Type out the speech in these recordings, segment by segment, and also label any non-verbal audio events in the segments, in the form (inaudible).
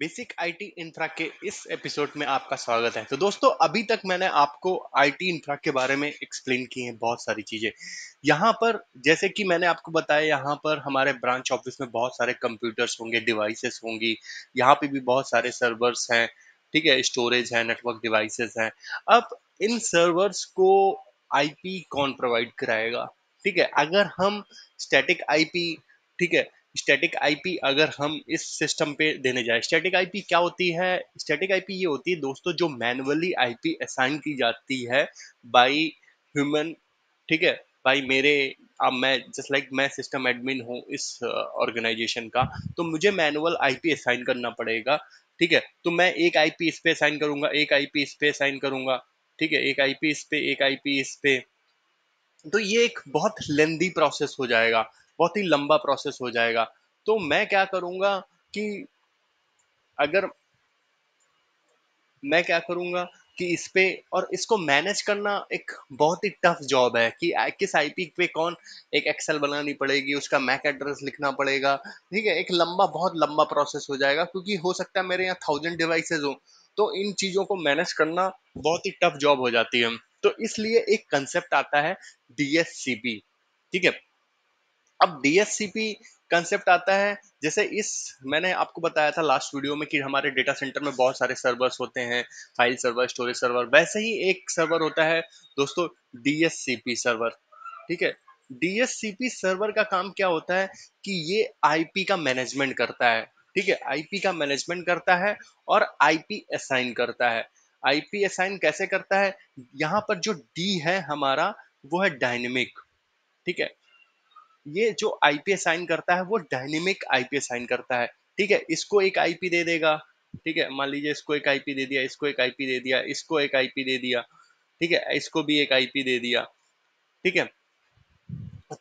basic IT infra के इस episode में आपका स्वागत है तो दोस्तों अभी तक मैंने आपको आईटी इंफ्रा के बारे में एक्सप्लेन की है बहुत सारी चीज़ें यहाँ पर जैसे कि मैंने आपको बताया यहाँ पर हमारे ब्रांच ऑफिस में बहुत सारे कंप्यूटर्स होंगे डिवाइसेस होंगी यहाँ पे भी बहुत सारे सर्वर्स हैं ठीक है स्टोरेज है नेटवर्क डिवाइसेस हैं अब इन सर्वर्स को आईपी कौन प्रोवाइड कराएगा ठीक है अगर हम स्टैटिक आईपी ठीक है स्टैटिक आईपी अगर हम इस सिस्टम पे देने जाए स्टैटिक आईपी क्या होती है स्टैटिक आईपी ये होती है दोस्तों जो मैनुअली आईपी असाइन की जाती है बाय ह्यूमन ठीक है बाय मेरे अब मैं जस्ट लाइक like मैं सिस्टम एडमिन हूँ इस ऑर्गेनाइजेशन uh, का तो मुझे मैनुअल आईपी असाइन करना पड़ेगा ठीक है तो मैं एक आईपी इस पे असाइन करूंगा एक आईपी इस पे असाइन करूंगा ठीक है एक आईपी इस पे एक आईपी इस पे तो ये एक बहुत लेंदी प्रोसेस हो जाएगा बहुत ही लंबा प्रोसेस हो जाएगा तो मैं क्या करूंगा कि अगर मैं क्या करूंगा कि इस पे और इसको मैनेज करना एक बहुत ही टफ जॉब है कि किस आईपी पे कौन एक एक्सेल बनानी पड़ेगी उसका मैक एड्रेस लिखना पड़ेगा ठीक है एक लंबा बहुत लंबा प्रोसेस हो जाएगा क्योंकि हो सकता है मेरे यहाँ थाउजेंड डिवाइसेज हो तो इन चीज़ों को मैनेज करना बहुत ही टफ जॉब हो जाती है तो इसलिए एक कंसेप्ट आता है डी ठीक है अब डीएससीपी कंसेप्ट आता है जैसे इस मैंने आपको बताया था लास्ट वीडियो में कि हमारे डेटा सेंटर में बहुत सारे सर्वर्स होते हैं फाइल सर्वर स्टोरेज सर्वर वैसे ही एक सर्वर होता है दोस्तों डीएससीपी सर्वर ठीक है डीएससीपी सर्वर का काम क्या होता है कि ये आईपी का मैनेजमेंट करता है ठीक है आईपी का मैनेजमेंट करता है और आईपी असाइन करता है आईपी असाइन कैसे करता है यहाँ पर जो डी है हमारा वो है डायनेमिक ठीक है ये जो आईपी साइन करता है वो डायनेमिक आईपी साइन करता है ठीक है इसको एक आईपी दे देगा ठीक है मान लीजिए इसको एक आईपी दे दिया इसको एक आईपी दे दिया इसको एक आईपी दे दिया ठीक है इसको भी एक आईपी दे दिया ठीक है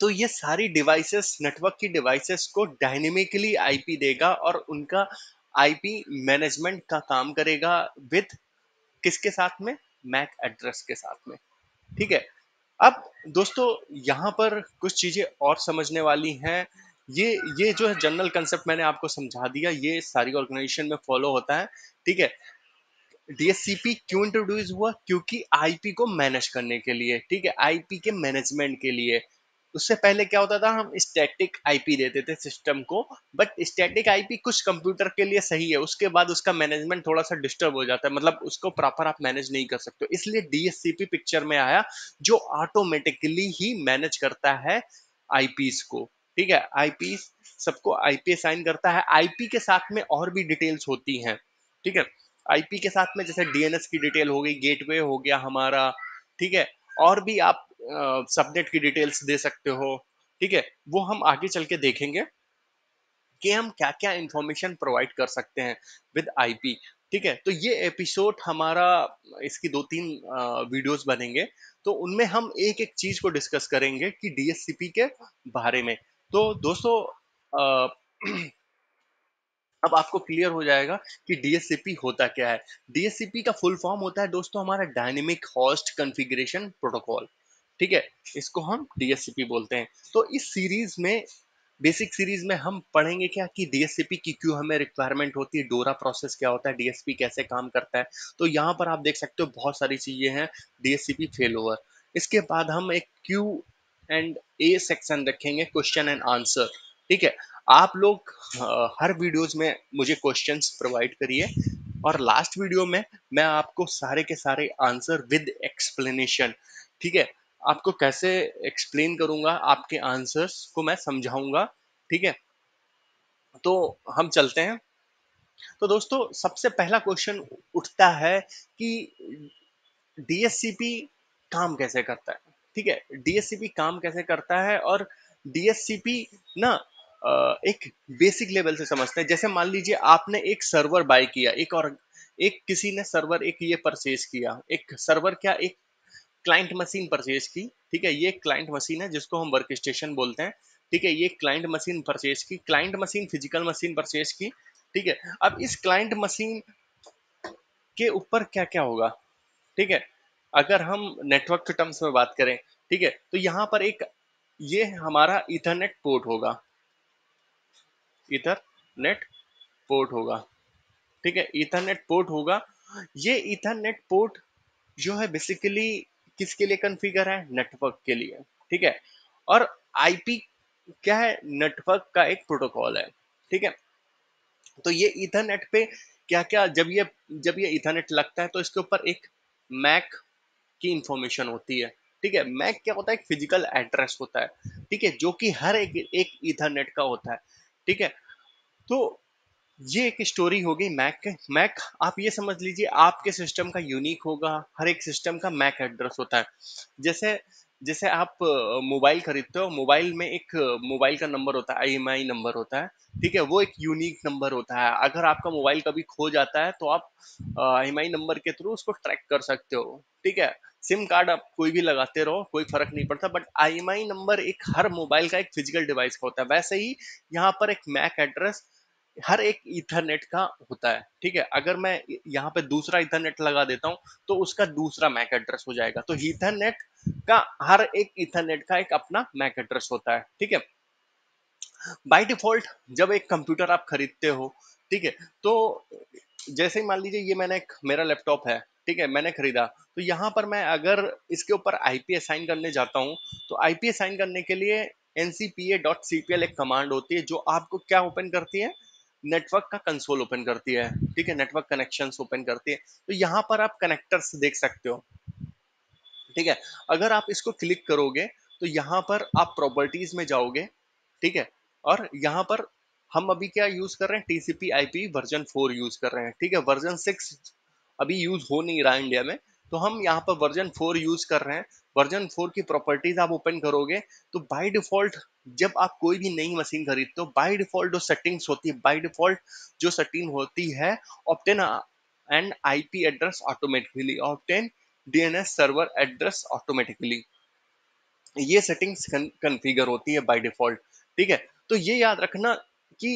तो ये सारी डिवाइसेस नेटवर्क की डिवाइसेस को डायनेमिकली आईपी देगा और उनका आईपी मैनेजमेंट का काम करेगा विद किसके साथ में मैक एड्रेस के साथ में ठीक है अब दोस्तों यहाँ पर कुछ चीज़ें और समझने वाली हैं ये ये जो है जनरल कंसेप्ट मैंने आपको समझा दिया ये सारी ऑर्गेनाइजेशन में फॉलो होता है ठीक है डीएससीपी क्यों इंट्रोड्यूस हुआ क्योंकि आईपी को मैनेज करने के लिए ठीक है आईपी के मैनेजमेंट के लिए उससे पहले क्या होता था हम स्टैटिक आईपी देते थे सिस्टम को बट स्टैटिक आईपी कुछ कंप्यूटर के लिए सही है उसके बाद उसका मैनेजमेंट थोड़ा सा डिस्टर्ब हो जाता है मतलब उसको प्रॉपर आप मैनेज नहीं कर सकते इसलिए डीएससीपी पिक्चर में आया जो ऑटोमेटिकली ही मैनेज करता है आईपीस को ठीक है आईपी सबको आईपी साइन करता है आईपी के साथ में और भी डिटेल्स होती हैं ठीक है आईपी के साथ में जैसे डीएनएस की डिटेल हो गई गेटवे हो गया हमारा ठीक है और भी आप सबनेट की डिटेल्स दे सकते हो ठीक है वो हम आगे चल के देखेंगे कि हम क्या क्या इंफॉर्मेशन प्रोवाइड कर सकते हैं विद आईपी ठीक है तो ये एपिसोड हमारा इसकी दो तीन वीडियोस बनेंगे तो उनमें हम एक एक चीज को डिस्कस करेंगे कि डीएससीपी के बारे में तो दोस्तों (clears throat) अब आपको क्लियर हो जाएगा कि डीएससीपी होता क्या है डीएससीपी का फुल फॉर्म होता है दोस्तों हमारा डायनेमिक हॉस्ट कॉन्फ़िगरेशन प्रोटोकॉल ठीक है इसको हम डीएससीपी बोलते हैं तो इस सीरीज में बेसिक सीरीज में हम पढ़ेंगे क्या कि डीएससीपी की क्यों हमें रिक्वायरमेंट होती है डोरा प्रोसेस क्या होता है डीएसपी कैसे काम करता है तो यहाँ पर आप देख सकते हो बहुत सारी चीज़ें हैं डीएससीपी फेल ओवर इसके बाद हम एक क्यू एंड ए सेक्शन रखेंगे क्वेश्चन एंड आंसर ठीक है आप लोग हर वीडियोज में मुझे क्वेश्चन प्रोवाइड करिए और लास्ट वीडियो में मैं आपको सारे के सारे आंसर विद एक्सप्लेनेशन ठीक है आपको कैसे एक्सप्लेन करूंगा आपके आंसर्स को मैं समझाऊंगा ठीक है तो हम चलते हैं तो दोस्तों सबसे पहला क्वेश्चन उठता है कि डीएससीपी काम कैसे करता है ठीक है डीएससीपी काम कैसे करता है और डीएससीपी ना एक बेसिक लेवल से समझते हैं जैसे मान लीजिए आपने एक सर्वर बाय किया एक और एक किसी ने सर्वर एक ये परचेज किया एक सर्वर क्या एक क्लाइंट मशीन परचेज की ठीक है ये क्लाइंट मशीन है जिसको हम वर्क स्टेशन बोलते हैं ठीक है ये क्लाइंट मशीन परचेज की client machine physical machine purchase की ठीक है अब इस क्लाइंट मशीन के ऊपर क्या क्या होगा ठीक है अगर हम नेटवर्क के टर्म्स में बात करें ठीक है तो यहाँ पर एक ये हमारा इथरनेट पोर्ट होगा इथरनेट पोर्ट होगा ठीक है इथरनेट पोर्ट होगा ये इथरनेट पोर्ट जो है बेसिकली किसके लिए कन्फिगर है नेटवर्क के लिए ठीक है और आईपी क्या है नेटवर्क का एक प्रोटोकॉल है ठीक है तो ये इथरनेट पे क्या क्या जब ये जब ये इथरनेट लगता है तो इसके ऊपर एक मैक की इंफॉर्मेशन होती है ठीक है मैक क्या होता है एक फिजिकल एड्रेस होता है ठीक है जो कि हर एक एक इथरनेट का होता है ठीक है तो ये एक स्टोरी हो गई मैक मैक आप ये समझ लीजिए आपके सिस्टम का यूनिक होगा हर एक सिस्टम का मैक एड्रेस होता है जैसे जैसे आप मोबाइल खरीदते हो मोबाइल में एक मोबाइल का नंबर होता है आई नंबर होता है ठीक है वो एक यूनिक नंबर होता है अगर आपका मोबाइल कभी खो जाता है तो आप आई नंबर के थ्रू उसको ट्रैक कर सकते हो ठीक है सिम कार्ड आप कोई भी लगाते रहो कोई फर्क नहीं पड़ता बट आई नंबर एक हर मोबाइल का एक फिजिकल डिवाइस का होता है वैसे ही यहाँ पर एक मैक एड्रेस हर एक इथरनेट का होता है ठीक है अगर मैं यहाँ पे दूसरा इथरनेट लगा देता हूँ तो उसका दूसरा मैक एड्रेस हो जाएगा तो इथरनेट का हर एक इथरनेट का एक अपना मैक एड्रेस होता है ठीक है बाय डिफॉल्ट जब एक कंप्यूटर आप खरीदते हो ठीक है तो जैसे ही मान लीजिए ये मैंने मेरा लैपटॉप है ठीक है मैंने खरीदा तो यहाँ पर मैं अगर इसके ऊपर आईपी असाइन करने जाता हूँ तो आईपी असाइन करने के लिए एन एक कमांड होती है जो आपको क्या ओपन करती है नेटवर्क का कंसोल ओपन करती है ठीक है नेटवर्क कनेक्शन ओपन करती है तो यहाँ पर आप कनेक्टर्स देख सकते हो ठीक है अगर आप इसको क्लिक करोगे तो यहाँ पर आप प्रॉपर्टीज में जाओगे ठीक है और यहाँ पर हम अभी क्या यूज कर रहे हैं TCP IP version four use कर रहे हैं ठीक है वर्जन सिक्स अभी यूज हो नहीं रहा इंडिया में तो हम यहाँ पर वर्जन फोर यूज कर रहे हैं वर्जन फोर की प्रॉपर्टीज आप ओपन करोगे तो बाई डिफॉल्ट जब आप कोई भी नई मशीन खरीदते हो बाय डिफॉल्ट जो सेटिंग्स होती है बाय डिफॉल्ट जो सेटिंग होती है obtain and IP address automatically obtain DNS server address automatically ये सेटिंग्स कन्फिगर होती है बाय डिफॉल्ट ठीक है तो ये याद रखना कि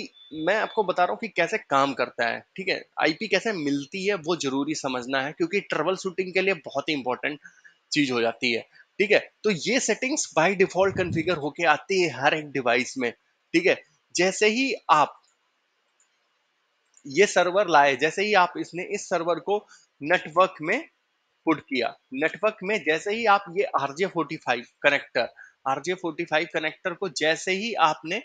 मैं आपको बता रहा हूँ कि कैसे काम करता है ठीक है आईपी कैसे मिलती है वो जरूरी समझना है क्योंकि ट्रबल शूटिंग के लिए बहुत ही इंपॉर्टेंट चीज हो जाती है ठीक है तो ये सेटिंग्स बाय डिफॉल्ट कॉन्फ़िगर होके आती है हर एक डिवाइस में ठीक है जैसे ही आप ये सर्वर लाए जैसे ही आप इसने इस सर्वर को नेटवर्क में पुट किया नेटवर्क में जैसे ही आप ये RJ forty five connector RJ forty five connector को जैसे ही आपने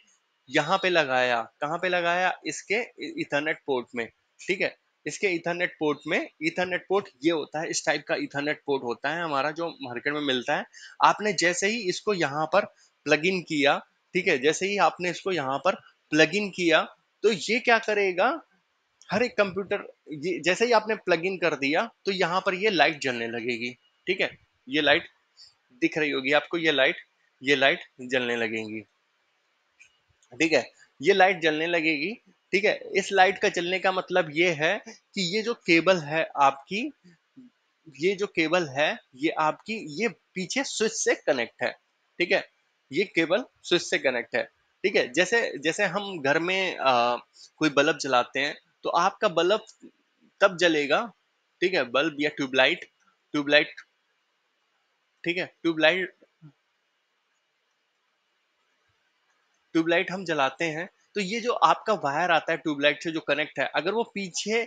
यहां पे लगाया कहां पे लगाया इसके इथरनेट पोर्ट में ठीक है इसके इथरनेट पोर्ट में इथरनेट पोर्ट ये होता है इस टाइप का इथरनेट पोर्ट होता है हमारा जो मार्केट में मिलता है आपने जैसे ही इसको यहाँ पर प्लग इन किया ठीक है जैसे ही आपने इसको यहाँ पर प्लग इन किया तो ये क्या करेगा हर एक कंप्यूटर जैसे ही आपने प्लग इन कर दिया तो यहाँ पर ये लाइट जलने लगेगी ठीक है ये लाइट दिख रही होगी आपको ये लाइट ये लाइट जलने लगेगी ठीक है ये लाइट जलने लगेगी ठीक है इस लाइट का चलने का मतलब ये है कि ये जो केबल है आपकी ये जो केबल है ये आपकी ये पीछे स्विच से कनेक्ट है ठीक है ये केबल स्विच से कनेक्ट है ठीक है जैसे जैसे हम घर में आ, कोई बल्ब जलाते हैं तो आपका बल्ब तब जलेगा ठीक है बल्ब या ट्यूबलाइट ट्यूबलाइट ठीक है ट्यूबलाइट ट्यूबलाइट हम जलाते हैं तो ये जो आपका वायर आता है ट्यूबलाइट से जो कनेक्ट है अगर वो पीछे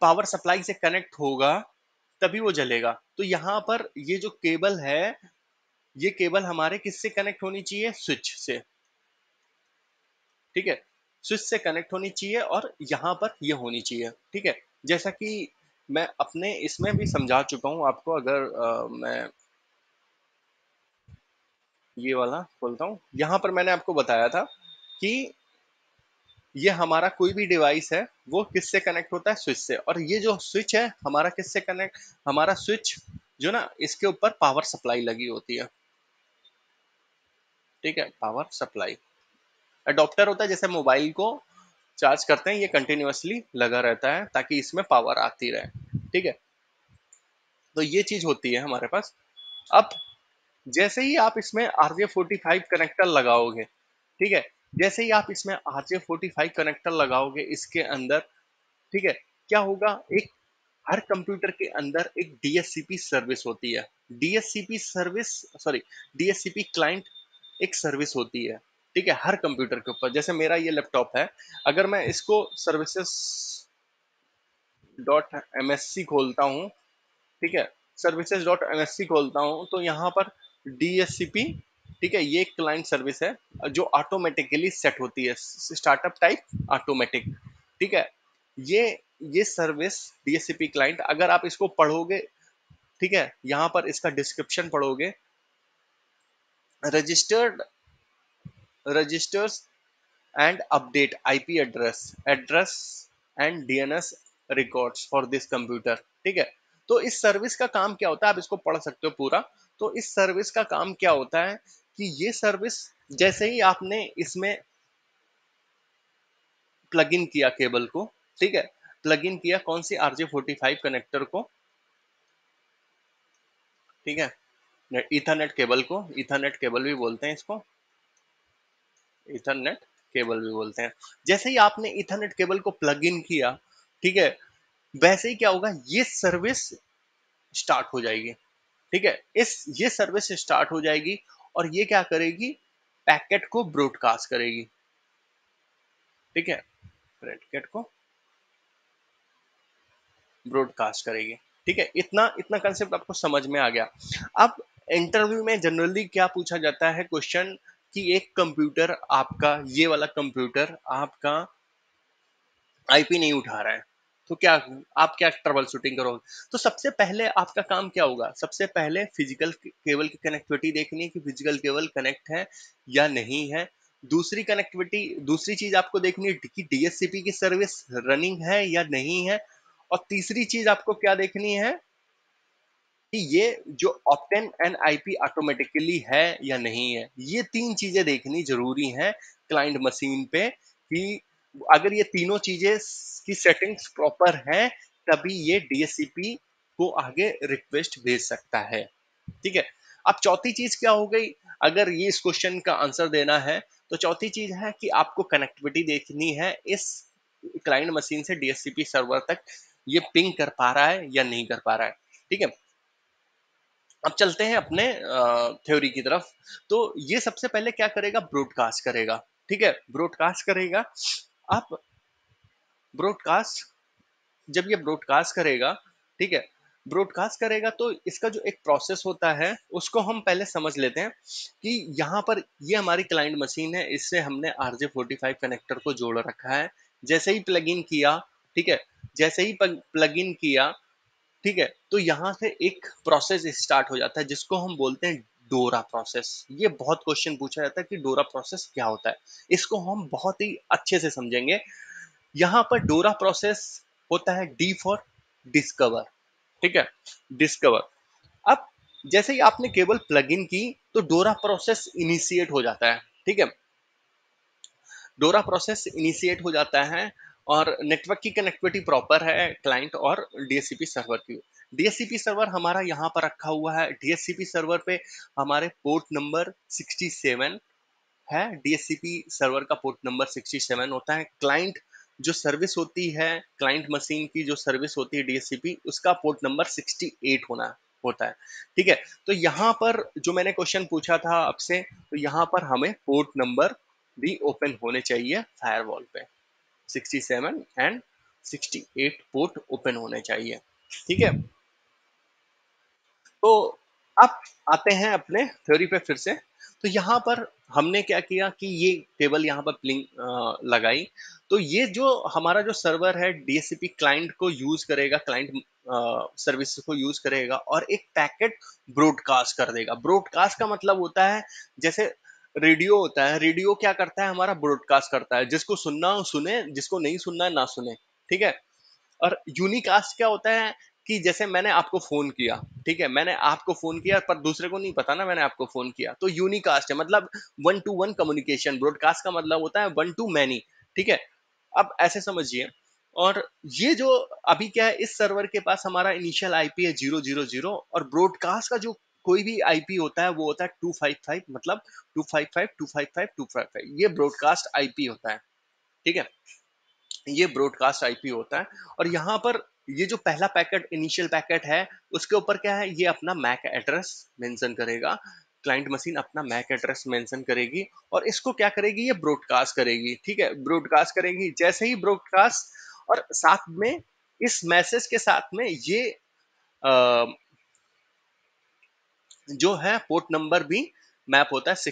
पावर सप्लाई से कनेक्ट होगा तभी वो जलेगा तो यहाँ पर ये जो केबल है ये केबल हमारे किससे कनेक्ट होनी चाहिए स्विच से ठीक है स्विच से कनेक्ट होनी चाहिए और यहाँ पर ये होनी चाहिए ठीक है जैसा कि मैं अपने इसमें भी समझा चुका हूँ आपको अगर आ, मैं ये वाला खोलता हूँ यहाँ पर मैंने आपको बताया था कि ये हमारा कोई भी डिवाइस है वो किससे कनेक्ट होता है स्विच से और ये जो स्विच है हमारा किससे कनेक्ट हमारा स्विच जो ना इसके ऊपर पावर सप्लाई लगी होती है ठीक है पावर सप्लाई अडोप्टर होता है जैसे मोबाइल को चार्ज करते हैं ये कंटिन्यूसली लगा रहता है ताकि इसमें पावर आती रहे ठीक है तो ये चीज होती है हमारे पास अब जैसे ही आप इसमें आर फाइव कनेक्टर लगाओगे ठीक है जैसे ही आप इसमें R J forty five connector लगाओगे इसके अंदर ठीक है क्या होगा एक हर कंप्यूटर के अंदर एक डीएससीपी सर्विस होती है DSCP service sorry DSCP client एक सर्विस होती है ठीक है हर कंप्यूटर के ऊपर जैसे मेरा ये लैपटॉप है अगर मैं इसको services dot M S C खोलता हूँ ठीक है services dot M S C खोलता हूँ तो यहाँ पर डीएससीपी ठीक है ये क्लाइंट सर्विस है जो ऑटोमेटिकली सेट होती है स्टार्टअप टाइप ऑटोमेटिक ठीक है ये ये सर्विस डीएससीपी क्लाइंट अगर आप इसको पढ़ोगे ठीक है यहां पर इसका डिस्क्रिप्शन पढ़ोगे registered registers and update IP address address and DNS records for this computer ठीक है तो इस सर्विस का काम क्या होता है आप इसको पढ़ सकते हो पूरा तो इस सर्विस का काम क्या होता है कि ये सर्विस जैसे ही आपने इसमें प्लग इन किया केबल को ठीक है प्लग इन किया कौन सी आरजे फोर्टी फाइव कनेक्टर को ठीक है इथरनेट केबल को इथरनेट केबल भी बोलते हैं इसको इथरनेट केबल भी बोलते हैं जैसे ही आपने इथरनेट केबल को प्लग इन किया ठीक है वैसे ही क्या होगा ये सर्विस स्टार्ट हो जाएगी ठीक है इस ये सर्विस स्टार्ट हो जाएगी और ये क्या करेगी पैकेट को ब्रॉडकास्ट करेगी ठीक है पैकेट को ब्रॉडकास्ट करेगी ठीक है इतना इतना कंसेप्ट आपको समझ में आ गया अब इंटरव्यू में जनरली क्या पूछा जाता है क्वेश्चन कि एक कंप्यूटर आपका ये वाला कंप्यूटर आपका आईपी नहीं उठा रहा है तो क्या आप क्या ट्रबल शूटिंग करोगे तो सबसे पहले आपका काम क्या होगा सबसे पहले फिजिकल केबल की कनेक्टिविटी देखनी है कि फिजिकल केबल कनेक्ट है या नहीं है दूसरी कनेक्टिविटी दूसरी चीज आपको देखनी है कि डीएससीपी की सर्विस रनिंग है या नहीं है और तीसरी चीज आपको क्या देखनी है कि ये जो ऑप्टेन एंड आईपी ऑटोमेटिकली है या नहीं है ये तीन चीजें देखनी जरूरी है क्लाइंट मशीन पे कि अगर ये तीनों चीजें की सेटिंग्स प्रॉपर है तभी ये डीएससीपी को आगे रिक्वेस्ट भेज सकता है ठीक है अब चौथी चीज क्या हो गई अगर ये इस क्वेश्चन का आंसर देना है तो चौथी चीज है कि आपको कनेक्टिविटी देखनी है इस क्लाइंट मशीन से डीएससीपी सर्वर तक ये पिंग कर पा रहा है या नहीं कर पा रहा है ठीक है अब चलते हैं अपने थ्योरी की तरफ तो ये सबसे पहले क्या करेगा ब्रॉडकास्ट करेगा ठीक है ब्रॉडकास्ट करेगा आप ब्रॉडकास्ट जब ये ब्रॉडकास्ट करेगा ठीक है ब्रॉडकास्ट करेगा तो इसका जो एक प्रोसेस होता है उसको हम पहले समझ लेते हैं कि यहाँ पर ये हमारी क्लाइंट मशीन है इससे हमने R J forty five connector को जोड़ रखा है जैसे ही प्लग इन किया ठीक है जैसे ही प्लग इन किया ठीक है तो यहाँ से एक प्रोसेस स्टार्ट हो जाता है जिसको हम बोलते हैं डोरा प्रोसेस ये बहुत क्वेश्चन पूछा जाता है कि डोरा प्रोसेस क्या होता है इसको हम बहुत ही अच्छे से समझेंगे यहां पर डोरा प्रोसेस होता है डी फॉर डिस्कवर ठीक है डिस्कवर अब जैसे ही आपने केबल प्लग इन की तो डोरा प्रोसेस इनिशिएट हो जाता है ठीक है डोरा प्रोसेस इनिशिएट हो जाता है और नेटवर्क की कनेक्टिविटी प्रॉपर है क्लाइंट और डीएससीपी सर्वर की डीएससीपी सर्वर हमारा यहाँ पर रखा हुआ है डीएससीपी सर्वर पे हमारे पोर्ट नंबर 67 है डीएससीपी सर्वर का पोर्ट नंबर 67 होता है क्लाइंट जो सर्विस होती है क्लाइंट मशीन की जो सर्विस होती है डीएससीपी उसका पोर्ट नंबर 68 होना होता है ठीक है तो यहाँ पर जो मैंने क्वेश्चन पूछा था आपसे तो यहाँ पर हमें पोर्ट नंबर भी ओपन होने चाहिए फायरवॉल पे 67 एंड 68 पोर्ट ओपन होने चाहिए ठीक है तो अब आते हैं अपने थ्योरी पे फिर से तो यहाँ पर हमने क्या किया कि ये टेबल यहाँ पर प्लिंग लगाई तो ये जो हमारा जो सर्वर है डीएससीपी क्लाइंट को यूज करेगा क्लाइंट सर्विस को यूज करेगा और एक पैकेट ब्रॉडकास्ट कर देगा ब्रॉडकास्ट का मतलब होता है जैसे रेडियो होता है रेडियो क्या करता है हमारा ब्रॉडकास्ट करता है जिसको सुनना हो सुने जिसको नहीं सुनना है ना सुने ठीक है और यूनिकास्ट क्या होता है कि जैसे मैंने आपको फोन किया ठीक है मैंने आपको फोन किया पर दूसरे को नहीं पता ना मैंने आपको फोन किया तो यूनिकास्ट है मतलब one to one communication broadcast का मतलब होता है वन टू मैनी ठीक है अब ऐसे समझिए और ये जो अभी क्या है इस सर्वर के पास हमारा इनिशियल आईपी है जीरो जीरो जीरो और ब्रॉडकास्ट का जो कोई भी आईपी होता है वो होता है टू फाइव फाइव मतलब two five five two five five two five five ये ब्रॉडकास्ट आईपी होता है ठीक है ये ब्रॉडकास्ट आईपी होता है और यहाँ पर ये जो पहला पैकेट इनिशियल पैकेट है उसके ऊपर क्या है ये अपना मैक एड्रेस मेंशन करेगा क्लाइंट मशीन अपना मैक एड्रेस मेंशन करेगी और इसको क्या करेगी ये ब्रॉडकास्ट करेगी ठीक है ब्रॉडकास्ट करेगी जैसे ही ब्रॉडकास्ट और साथ में इस मैसेज के साथ में ये जो है पोर्ट नंबर भी मैप होता है 68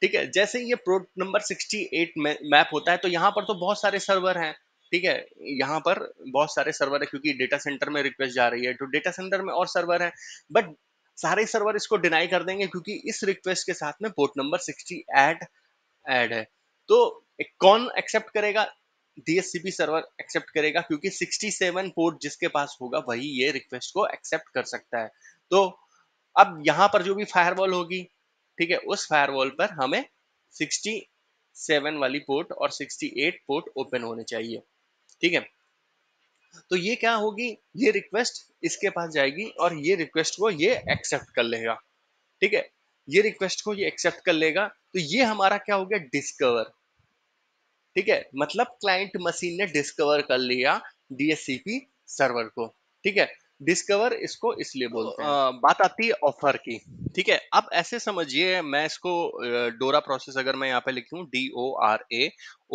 ठीक है जैसे ये पोर्ट नंबर 68 मैप होता है तो यहाँ पर तो बहुत सारे सर्वर हैं ठीक है यहाँ पर बहुत सारे सर्वर है क्योंकि डेटा सेंटर में रिक्वेस्ट जा रही है तो डेटा सेंटर में और सर्वर है बट सारे सर्वर इसको डिनाई कर देंगे क्योंकि इस रिक्वेस्ट के साथ में पोर्ट नंबर 60 ऐड एड है तो कौन एक्सेप्ट करेगा डीएससीपी सर्वर एक्सेप्ट करेगा क्योंकि 67 पोर्ट जिसके पास होगा वही ये रिक्वेस्ट को एक्सेप्ट कर सकता है तो अब यहां पर जो भी फायरवॉल होगी ठीक है उस फायरवॉल पर हमें 67 वाली पोर्ट और 68 पोर्ट ओपन होने चाहिए ठीक है तो ये क्या होगी ये रिक्वेस्ट इसके पास जाएगी और ये रिक्वेस्ट को ये एक्सेप्ट कर लेगा ठीक है ये रिक्वेस्ट को ये एक्सेप्ट कर लेगा तो ये हमारा क्या हो गया डिस्कवर ठीक है मतलब क्लाइंट मशीन ने डिस्कवर कर लिया डीएससीपी सर्वर को ठीक है डिस्कवर इसको इसलिए बोलते हैं बात आती है ऑफर की ठीक है अब ऐसे समझिए मैं इसको डोरा प्रोसेस अगर मैं यहाँ पे लिखूं D O R A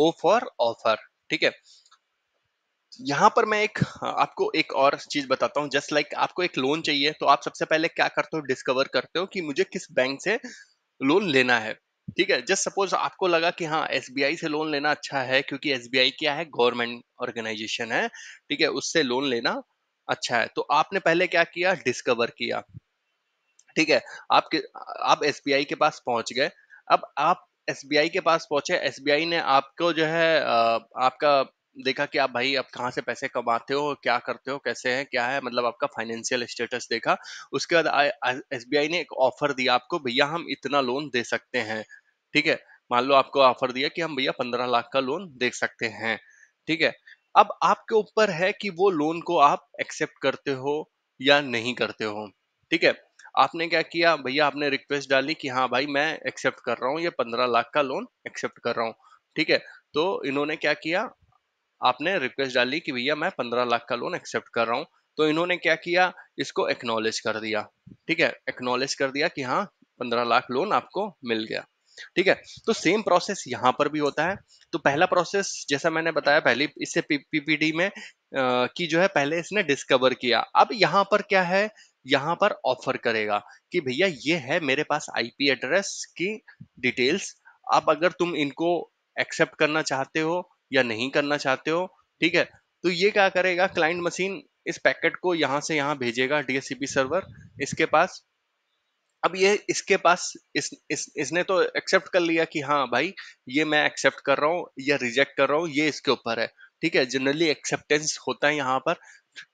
O for offer ठीक है यहाँ पर मैं एक आपको एक और चीज बताता हूँ जस्ट लाइक आपको एक लोन चाहिए तो आप सबसे पहले क्या करते हो डिस्कवर करते हो कि मुझे किस बैंक से लोन लेना है ठीक है जस्ट सपोज आपको लगा कि हाँ एस से लोन लेना अच्छा है क्योंकि एस क्या है गवर्नमेंट ऑर्गेनाइजेशन है ठीक है उससे लोन लेना अच्छा है तो आपने पहले क्या किया डिस्कवर किया ठीक है आपके आप एस के पास पहुंच गए अब आप एस के पास पहुंचे एस ने आपको जो है आपका देखा कि आप भाई आप कहाँ से पैसे कमाते हो क्या करते हो कैसे हैं क्या है मतलब आपका फाइनेंशियल स्टेटस देखा उसके बाद एस ने एक ऑफर दिया आपको भैया हम इतना लोन दे सकते हैं ठीक है मान लो आपको ऑफर दिया कि हम भैया पंद्रह लाख का लोन दे सकते हैं ठीक है अब आपके ऊपर है कि वो लोन को आप एक्सेप्ट करते हो या नहीं करते हो ठीक है आपने क्या किया भैया आपने रिक्वेस्ट डाली कि हाँ भाई मैं एक्सेप्ट कर रहा हूँ ये पंद्रह लाख का लोन एक्सेप्ट कर रहा हूँ ठीक है तो इन्होंने क्या किया आपने रिक्वेस्ट डाली कि भैया मैं पंद्रह लाख का लोन एक्सेप्ट कर रहा हूँ तो इन्होंने क्या किया इसको एक्नॉलेज कर दिया ठीक है एक्नॉलेज कर दिया कि हाँ पंद्रह लाख लोन आपको मिल गया ठीक है तो सेम प्रोसेस यहां पर भी होता है तो पहला प्रोसेस जैसा मैंने बताया पहले इससे पीपीडी में की जो है पहले इसने डिस्कवर किया अब यहां पर क्या है यहां पर ऑफर करेगा कि भैया ये है मेरे पास आईपी एड्रेस की डिटेल्स अब अगर तुम इनको एक्सेप्ट करना चाहते हो या नहीं करना चाहते हो ठीक है तो ये क्या करेगा क्लाइंट मशीन इस पैकेट को यहां से यहाँ भेजेगा डीएससीपी सर्वर इसके पास अब ये इसके पास इस, इस इसने तो एक्सेप्ट कर लिया कि हाँ भाई ये मैं एक्सेप्ट कर रहा हूँ या रिजेक्ट कर रहा हूँ ये इसके ऊपर है ठीक है जनरली एक्सेप्टेंस होता है यहाँ पर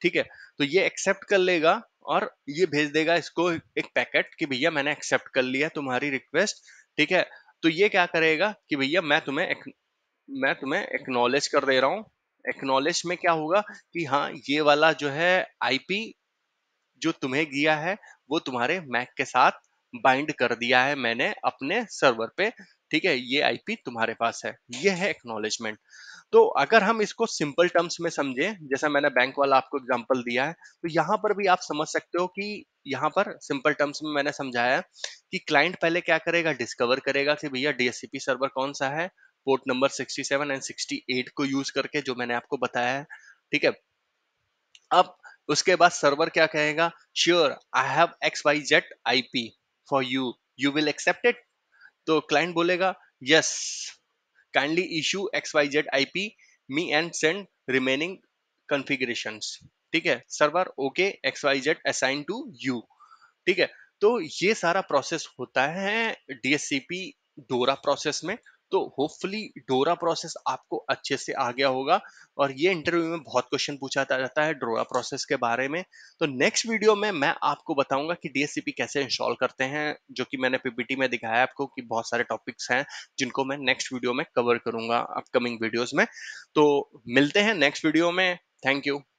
ठीक है तो ये एक्सेप्ट कर लेगा और ये भेज देगा इसको एक पैकेट कि भैया मैंने एक्सेप्ट कर लिया तुम्हारी रिक्वेस्ट ठीक है तो ये क्या करेगा कि भैया मैं तुम्हें एक, मैं तुम्हें एक्नॉलेज कर दे रहा हूँ एक्नॉलेज में क्या होगा कि हाँ ये वाला जो है आईपी जो तुम्हें दिया है वो तुम्हारे मैक के साथ बाइंड कर दिया है मैंने अपने सर्वर पे ठीक है ये आईपी तुम्हारे पास है ये है एक्नोलेजमेंट तो अगर हम इसको सिंपल टर्म्स में समझे जैसा मैंने बैंक वाला आपको एग्जांपल दिया है तो यहाँ पर भी आप समझ सकते हो कि यहाँ पर सिंपल टर्म्स में मैंने समझाया कि क्लाइंट पहले क्या करेगा डिस्कवर करेगा कि भैया डीएससीपी सर्वर कौन सा है पोर्ट नंबर 67 एंड सिक्सटी को यूज करके जो मैंने आपको बताया है ठीक है अब उसके बाद सर्वर क्या कहेगा sure I have X Y Z I P for you you will accept it तो क्लाइंट बोलेगा yes kindly issue X Y Z I P me and send remaining configurations ठीक है server okay X Y Z assign to you ठीक है तो ये सारा process होता है डीएससीपी डोरा प्रोसेस में तो होपफुली डोरा प्रोसेस आपको अच्छे से आ गया होगा और ये इंटरव्यू में बहुत क्वेश्चन पूछा जाता है डोरा प्रोसेस के बारे में तो नेक्स्ट वीडियो में मैं आपको बताऊंगा कि डीएससीपी कैसे इंस्टॉल करते हैं जो कि मैंने पीपीटी में दिखाया आपको कि बहुत सारे टॉपिक्स हैं जिनको मैं नेक्स्ट वीडियो में कवर करूंगा अपकमिंग वीडियोज में तो मिलते हैं नेक्स्ट वीडियो में थैंक यू